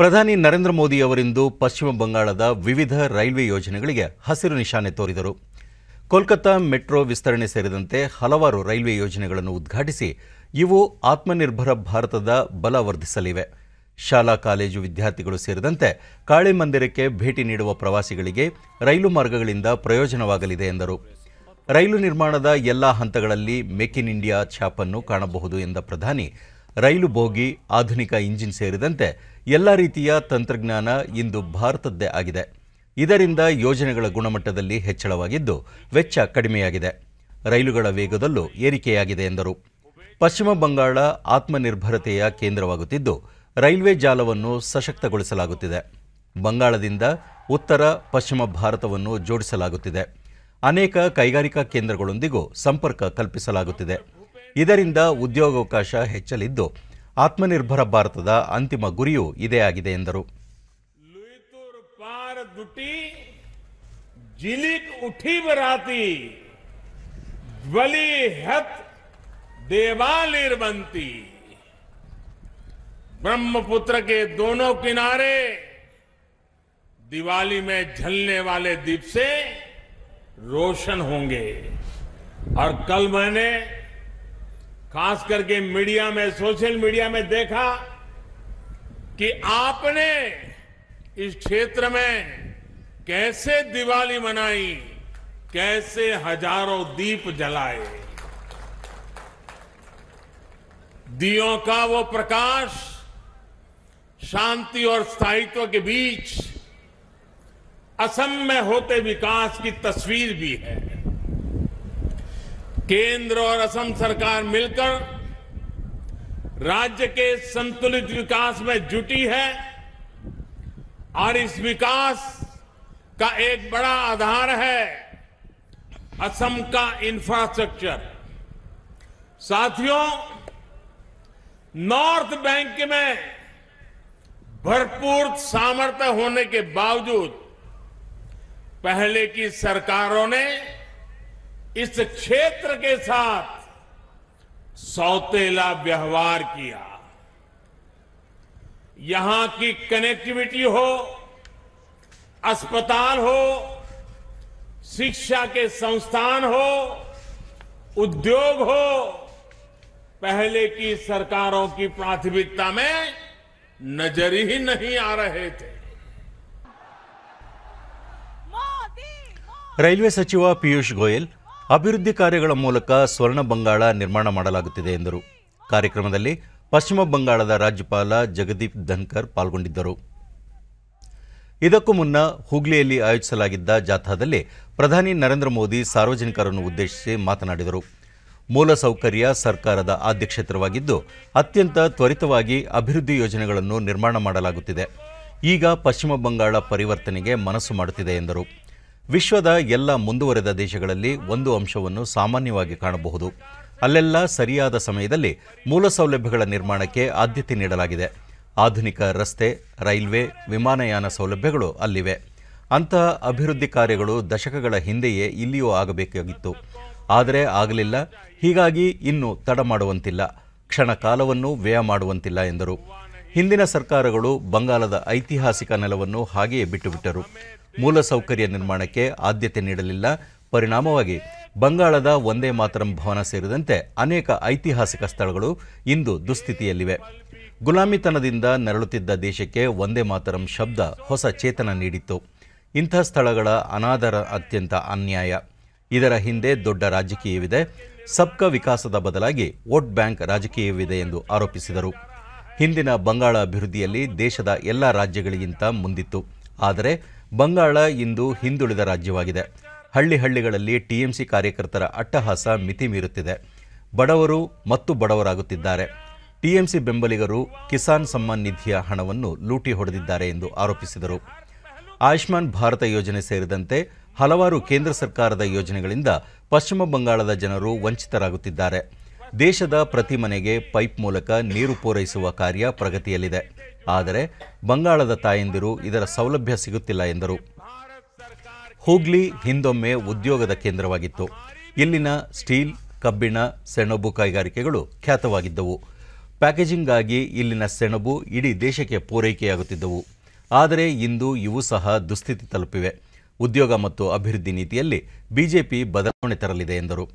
ಪ್ರಧಾನಿ ನರೇಂದ್ರ ಮೋದಿ ಅವರಿಂದು ಪಶ್ಚಿಮ ಬಂಗಾಳದ ವಿವಿಧ ರೈಲ್ವೆ ಯೋಜನೆಗಳಿಗೆ ಹಸಿರು ನಿಶಾನೆ ತೋರಿದರು ಕೋಲ್ಕತ್ತಾ ಮೆಟ್ರೋ ವಿಸ್ತರಣೆ ಸೇರಿದಂತೆ ಹಲವಾರು ರೈಲ್ವೆ ಯೋಜನೆಗಳನ್ನು ಉದ್ಘಾಟಿಸಿ ಇವು ಆತ್ಮನಿರ್ಭರ ಭಾರತದ ಬಲ ವರ್ಧಿಸಲಿವೆ ಶಾಲಾ ಕಾಲೇಜು ವಿದ್ಯಾರ್ಥಿಗಳು ಸೇರಿದಂತೆ ಕಾಳಿಮಂದಿರಕ್ಕೆ ಮಂದಿರಕ್ಕೆ ಭೇಟಿ ನೀಡುವ ಪ್ರವಾಸಿಗಳಿಗೆ ರೈಲು ಮಾರ್ಗಗಳಿಂದ ಪ್ರಯೋಜನವಾಗಲಿದೆ ಎಂದರು ರೈಲು ನಿರ್ಮಾಣದ ಎಲ್ಲ ಹಂತಗಳಲ್ಲಿ ಮೇಕ್ ಇನ್ ಇಂಡಿಯಾ ಛಾಪನ್ನು ಕಾಣಬಹುದು ಎಂದ ಪ್ರಧಾನಿ ರೈಲು ಬೋಗಿ ಆಧುನಿಕ ಇಂಜಿನ್ ಸೇರಿದಂತೆ ಎಲ್ಲ ರೀತಿಯ ತಂತ್ರಜ್ಞಾನ ಇಂದು ಭಾರತದ್ದೇ ಆಗಿದೆ ಇದರಿಂದ ಯೋಜನೆಗಳ ಗುಣಮಟ್ಟದಲ್ಲಿ ಹೆಚ್ಚಳವಾಗಿದ್ದು ವೆಚ್ಚ ಕಡಿಮೆಯಾಗಿದೆ ರೈಲುಗಳ ವೇಗದಲ್ಲೂ ಏರಿಕೆಯಾಗಿದೆ ಎಂದರು ಪಶ್ಚಿಮ ಬಂಗಾಳ ಆತ್ಮನಿರ್ಭರತೆಯ ಕೇಂದ್ರವಾಗುತ್ತಿದ್ದು ರೈಲ್ವೆ ಜಾಲವನ್ನು ಸಶಕ್ತಗೊಳಿಸಲಾಗುತ್ತಿದೆ ಬಂಗಾಳದಿಂದ ಉತ್ತರ ಪಶ್ಚಿಮ ಭಾರತವನ್ನು ಜೋಡಿಸಲಾಗುತ್ತಿದೆ ಅನೇಕ ಕೈಗಾರಿಕಾ ಕೇಂದ್ರಗಳೊಂದಿಗೂ ಸಂಪರ್ಕ ಕಲ್ಪಿಸಲಾಗುತ್ತಿದೆ ಇದರಿಂದ ಉದ್ಯೋಗ ಅವಕಾಶ ಹೆಚ್ಚಲಿದ್ದು ಆತ್ಮನಿರ್ಭರ ಭಾರತದ ಅಂತಿಮ ಗುರಿಯೋ ಇದೆಯಾಗಿದೆ ಎಂದು ಲ ุย ತೂರ್ ಪಾರ ದುಟಿ ಜिल ิก উঠি ಬರತಿ ವಲಿ ಹತ್ ದೇವಾಲೀರ್ ಬಂತಿ ಬ್ರಹ್ಮಪುತ್ರ ಕೆ دونوں કિናರೆ ದೀವಾಲಿ ಮೇ ಜಲ್ನೆ والے ದೀಪ سے रोशन होंगे और कल मैंने खास करके मीडिया में सोशल मीडिया में देखा कि आपने इस क्षेत्र में कैसे दिवाली मनाई कैसे हजारों दीप जलाए दियों का वो प्रकाश शांति और स्थायित्व के बीच असम में होते विकास की तस्वीर भी है केंद्र और असम सरकार मिलकर राज्य के संतुलित विकास में जुटी है और इस विकास का एक बड़ा आधार है असम का इंफ्रास्ट्रक्चर साथियों नॉर्थ बैंक में भरपूर सामर्थ्य होने के बावजूद पहले की सरकारों ने इस क्षेत्र के साथ सौतेला व्यवहार किया यहां की कनेक्टिविटी हो अस्पताल हो शिक्षा के संस्थान हो उद्योग हो पहले की सरकारों की प्राथमिकता में नजर ही नहीं आ रहे थे रेलवे सचिव पीयूष गोयल ಅಭಿವೃದ್ಧಿ ಕಾರ್ಯಗಳ ಮೂಲಕ ಸ್ವರ್ಣ ಬಂಗಾಳ ನಿರ್ಮಾಣ ಮಾಡಲಾಗುತ್ತಿದೆ ಎಂದರು ಕಾರ್ಯಕ್ರಮದಲ್ಲಿ ಪಶ್ಚಿಮ ಬಂಗಾಳದ ರಾಜ್ಯಪಾಲ ಜಗದೀಪ್ ಧನ್ಕರ್ ಪಾಲ್ಗೊಂಡಿದ್ದರು ಇದಕ್ಕೂ ಮುನ್ನ ಹುಗ್ಲಿಯಲ್ಲಿ ಆಯೋಜಿಸಲಾಗಿದ್ದ ಜಾಥಾದಲ್ಲಿ ಪ್ರಧಾನಿ ನರೇಂದ್ರ ಮೋದಿ ಸಾರ್ವಜನಿಕರನ್ನು ಉದ್ದೇಶಿಸಿ ಮಾತನಾಡಿದರು ಮೂಲಸೌಕರ್ಯ ಸರ್ಕಾರದ ಆದ್ಯ ಕ್ಷೇತ್ರವಾಗಿದ್ದು ಅತ್ಯಂತ ತ್ವರಿತವಾಗಿ ಅಭಿವೃದ್ಧಿ ಯೋಜನೆಗಳನ್ನು ನಿರ್ಮಾಣ ಮಾಡಲಾಗುತ್ತಿದೆ ಈಗ ಪಶ್ಚಿಮ ಬಂಗಾಳ ಪರಿವರ್ತನೆಗೆ ಮನಸ್ಸು ಮಾಡುತ್ತಿದೆ ಎಂದರು ವಿಶ್ವದ ಎಲ್ಲ ಮುಂದುವರೆದ ದೇಶಗಳಲ್ಲಿ ಒಂದು ಅಂಶವನ್ನು ಸಾಮಾನ್ಯವಾಗಿ ಕಾಣಬಹುದು ಅಲ್ಲೆಲ್ಲ ಸರಿಯಾದ ಸಮಯದಲ್ಲಿ ಮೂಲ ಸೌಲಭ್ಯಗಳ ನಿರ್ಮಾಣಕ್ಕೆ ಆದ್ಯತೆ ನೀಡಲಾಗಿದೆ ಆಧುನಿಕ ರಸ್ತೆ ರೈಲ್ವೆ ವಿಮಾನಯಾನ ಸೌಲಭ್ಯಗಳು ಅಲ್ಲಿವೆ ಅಂತಹ ಅಭಿವೃದ್ಧಿ ಕಾರ್ಯಗಳು ದಶಕಗಳ ಹಿಂದೆಯೇ ಇಲ್ಲಿಯೂ ಆಗಬೇಕಾಗಿತ್ತು ಆದರೆ ಆಗಲಿಲ್ಲ ಹೀಗಾಗಿ ಇನ್ನು ತಡ ಮಾಡುವಂತಿಲ್ಲ ಕ್ಷಣ ಕಾಲವನ್ನು ವ್ಯಯ ಮಾಡುವಂತಿಲ್ಲ ಎಂದರು ಹಿಂದಿನ ಸರ್ಕಾರಗಳು ಬಂಗಾಲದ ಐತಿಹಾಸಿಕ ನೆಲವನ್ನು ಹಾಗೆಯೇ ಬಿಟ್ಟುಬಿಟ್ಟರು ಮೂಲಸೌಕರ್ಯ ನಿರ್ಮಾಣಕ್ಕೆ ಆದ್ಯತೆ ನೀಡಲಿಲ್ಲ ಪರಿಣಾಮವಾಗಿ ಬಂಗಾಳದ ಒಂದೇ ಮಾತರಂ ಭವನ ಸೇರಿದಂತೆ ಅನೇಕ ಐತಿಹಾಸಿಕ ಸ್ಥಳಗಳು ಇಂದು ದುಸ್ಥಿತಿಯಲ್ಲಿವೆ ಗುಲಾಮಿತನದಿಂದ ನರಳುತ್ತಿದ್ದ ದೇಶಕ್ಕೆ ಒಂದೇ ಮಾತರಂ ಶಬ್ದ ಹೊಸ ಚೇತನ ನೀಡಿತ್ತು ಇಂಥ ಸ್ಥಳಗಳ ಅನಾದರ ಅತ್ಯಂತ ಅನ್ಯಾಯ ಇದರ ಹಿಂದೆ ದೊಡ್ಡ ರಾಜಕೀಯವಿದೆ ಸಬ್ಕ ವಿಕಾಸದ ಬದಲಾಗಿ ವೋಟ್ ಬ್ಯಾಂಕ್ ರಾಜಕೀಯವಿದೆ ಎಂದು ಆರೋಪಿಸಿದರು ಹಿಂದಿನ ಬಂಗಾಳ ಅಭಿವೃದ್ಧಿಯಲ್ಲಿ ದೇಶದ ಎಲ್ಲ ರಾಜ್ಯಗಳಿಗಿಂತ ಮುಂದಿತ್ತು ಆದರೆ ಬಂಗಾಳ ಇಂದು ಹಿಂದುಳಿದ ರಾಜ್ಯವಾಗಿದೆ ಹಳ್ಳಿ ಹಳ್ಳಿಗಳಲ್ಲಿ ಟಿಎಂಸಿ ಕಾರ್ಯಕರ್ತರ ಅಟ್ಟಹಾಸ ಮಿತಿ ಮೀರುತ್ತಿದೆ ಬಡವರು ಮತ್ತು ಬಡವರಾಗುತ್ತಿದ್ದಾರೆ ಟಿಎಂಸಿ ಬೆಂಬಲಿಗರು ಕಿಸಾನ್ ಸಮ್ಮಾನ್ ನಿಧಿಯ ಹಣವನ್ನು ಲೂಟಿ ಹೊಡೆದಿದ್ದಾರೆ ಎಂದು ಆರೋಪಿಸಿದರು ಆಯುಷ್ಮಾನ್ ಭಾರತ ಯೋಜನೆ ಸೇರಿದಂತೆ ಹಲವಾರು ಕೇಂದ್ರ ಸರ್ಕಾರದ ಯೋಜನೆಗಳಿಂದ ಪಶ್ಚಿಮ ಬಂಗಾಳದ ಜನರು ವಂಚಿತರಾಗುತ್ತಿದ್ದಾರೆ ದೇಶದ ಪ್ರತಿ ಮನೆಗೆ ಪೈಪ್ ಮೂಲಕ ನೀರು ಪೂರೈಸುವ ಕಾರ್ಯ ಪ್ರಗತಿಯಲ್ಲಿದೆ ಆದರೆ ಬಂಗಾಳದ ತಾಯಂದಿರು ಇದರ ಸೌಲಭ್ಯ ಸಿಗುತ್ತಿಲ್ಲ ಎಂದರು ಹೂಗ್ಲಿ ಹಿಂದೊಮ್ಮೆ ಉದ್ಯೋಗದ ಕೇಂದ್ರವಾಗಿತ್ತು ಇಲ್ಲಿನ ಸ್ಟೀಲ್ ಕಬ್ಬಿಣ ಸೆಣಬು ಕೈಗಾರಿಕೆಗಳು ಖ್ಯಾತವಾಗಿದ್ದವು ಆಗಿ ಇಲ್ಲಿನ ಸೆಣಬು ಇಡೀ ದೇಶಕ್ಕೆ ಪೂರೈಕೆಯಾಗುತ್ತಿದ್ದವು ಆದರೆ ಇಂದು ಇವು ಸಹ ದುಸ್ಥಿತಿ ತಲುಪಿವೆ ಉದ್ಯೋಗ ಮತ್ತು ಅಭಿವೃದ್ಧಿ ನೀತಿಯಲ್ಲಿ ಬಿಜೆಪಿ ಬದಲಾವಣೆ ತರಲಿದೆ ಎಂದರು